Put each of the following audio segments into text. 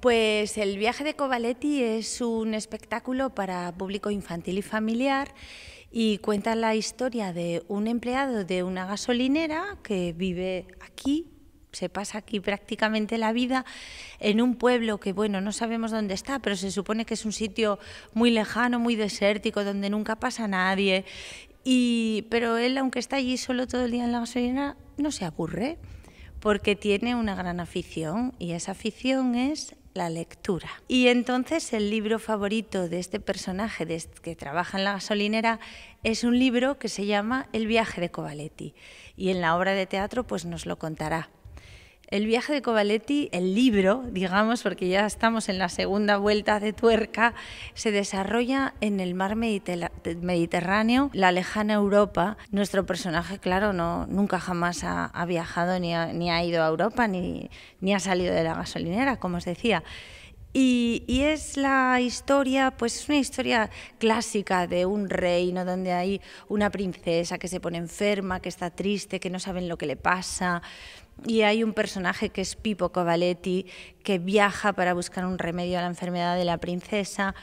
Pues el viaje de Covaletti es un espectáculo para público infantil y familiar y cuenta la historia de un empleado de una gasolinera que vive aquí, se pasa aquí prácticamente la vida en un pueblo que, bueno, no sabemos dónde está, pero se supone que es un sitio muy lejano, muy desértico, donde nunca pasa nadie. Y, pero él, aunque está allí solo todo el día en la gasolinera no se aburre porque tiene una gran afición y esa afición es la lectura. Y entonces el libro favorito de este personaje este que trabaja en la gasolinera es un libro que se llama El viaje de Covaletti y en la obra de teatro pues nos lo contará. El viaje de Covaletti, el libro, digamos, porque ya estamos en la segunda vuelta de tuerca, se desarrolla en el mar Mediterráneo, la lejana Europa. Nuestro personaje, claro, no, nunca jamás ha, viajado ni ha, ido a Europa ni, ni ha salido de la gasolinera, como os decía. Y, es la historia, pues es una historia clásica de un reino donde hay una princesa que se pone enferma, que está triste, que no saben lo que le pasa. Y hay un personaje que es Pipo Covaletti que viaja para buscar un remedio a la enfermedad de la princesa.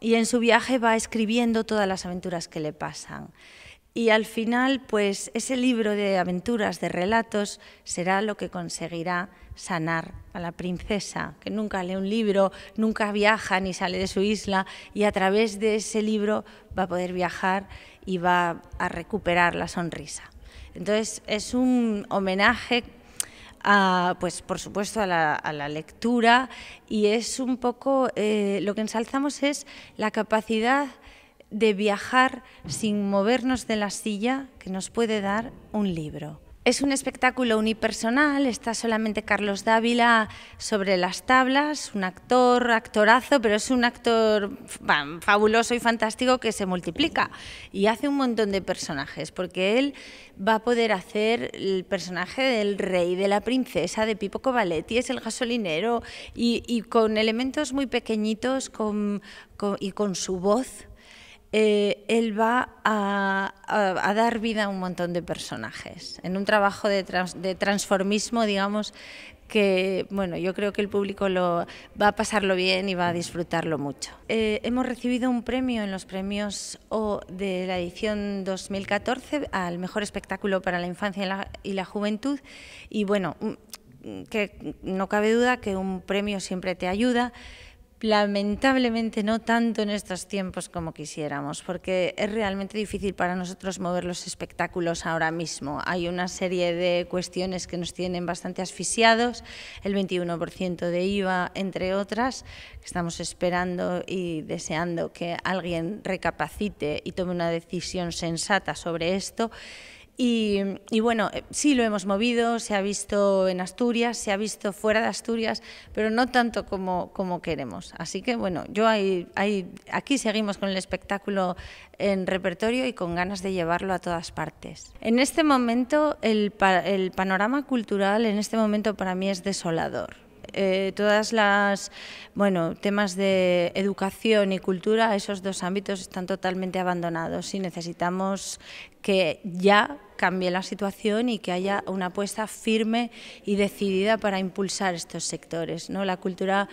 Y en su viaje va escribiendo todas las aventuras que le pasan. Y al final, pues ese libro de aventuras, de relatos, será lo que conseguirá sanar a la princesa, que nunca lee un libro, nunca viaja ni sale de su isla, y a través de ese libro va a poder viajar y va a recuperar la sonrisa. Entonces, es un homenaje a, pues por supuesto a la, lectura y es un poco eh, lo que ensalzamos es la capacidad de viajar sin movernos de la silla que nos puede dar un libro. Es un espectáculo unipersonal, está solamente Carlos Dávila sobre las tablas, un actor, actorazo, pero es un actor fabuloso y fantástico que se multiplica y hace un montón de personajes, porque él va a poder hacer el personaje del rey, de la princesa, de Pipo Covaletti, es el gasolinero, y, con elementos muy pequeñitos y con su voz eh, él va a, dar vida a un montón de personajes, en un trabajo de, transformismo, digamos, que bueno, yo creo que el público lo, va a pasarlo bien y va a disfrutarlo mucho. Eh, hemos recibido un premio en los premios O de la edición 2014 al mejor espectáculo para la infancia y la, y la juventud y bueno, mm, que no cabe duda que un premio siempre te ayuda. Lamentablemente no tanto en estos tiempos como quisiéramos, porque es realmente difícil para nosotros mover los espectáculos ahora mismo. Hay una serie de cuestiones que nos tienen bastante asfixiados, el 21% de IVA, entre otras, estamos esperando y deseando que alguien recapacite y tome una decisión sensata sobre esto. Y, bueno, eh, sí lo hemos movido, se ha visto en Asturias, se ha visto fuera de Asturias, pero no tanto como, queremos. Así que bueno, yo aquí seguimos con el espectáculo en repertorio y con ganas de llevarlo a todas partes. En este momento, el, el panorama cultural en este momento para mí es desolador eh, todas las bueno temas de educación y cultura esos dos ámbitos están totalmente abandonados y necesitamos que ya cambie la situación y que haya una apuesta firme y decidida para impulsar estos sectores no la cultura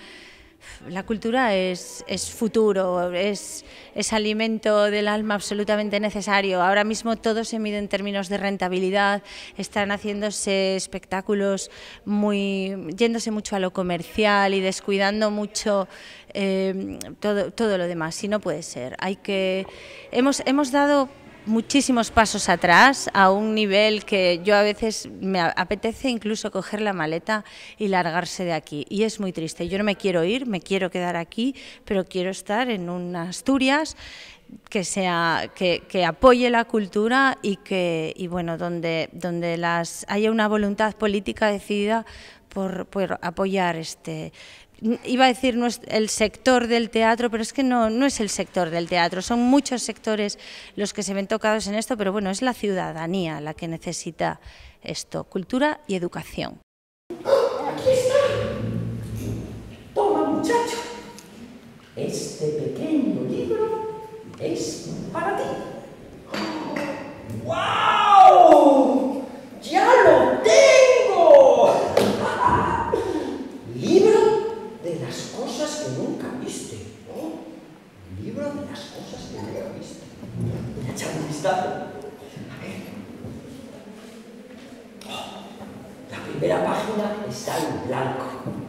la cultura es, futuro, es, es, alimento del alma absolutamente necesario. Ahora mismo todo se mide en términos de rentabilidad, están haciéndose espectáculos muy, yéndose mucho a lo comercial y descuidando mucho eh, todo, todo, lo demás, y no puede ser. Hay que, hemos, hemos dado muchísimos pasos atrás, a un nivel que yo a veces me apetece incluso coger la maleta y largarse de aquí. Y es muy triste. Yo no me quiero ir, me quiero quedar aquí, pero quiero estar en unas Asturias que sea que, que apoye la cultura y que y bueno donde donde las haya una voluntad política decidida por, por apoyar este iba a decir el sector del teatro, pero es que no, no es el sector del teatro, son muchos sectores los que se ven tocados en esto, pero bueno, es la ciudadanía la que necesita esto, cultura y educación. Aquí está. Toma, muchacho. Este pequeño libro es para ti. Oh, la primera página está en blanco.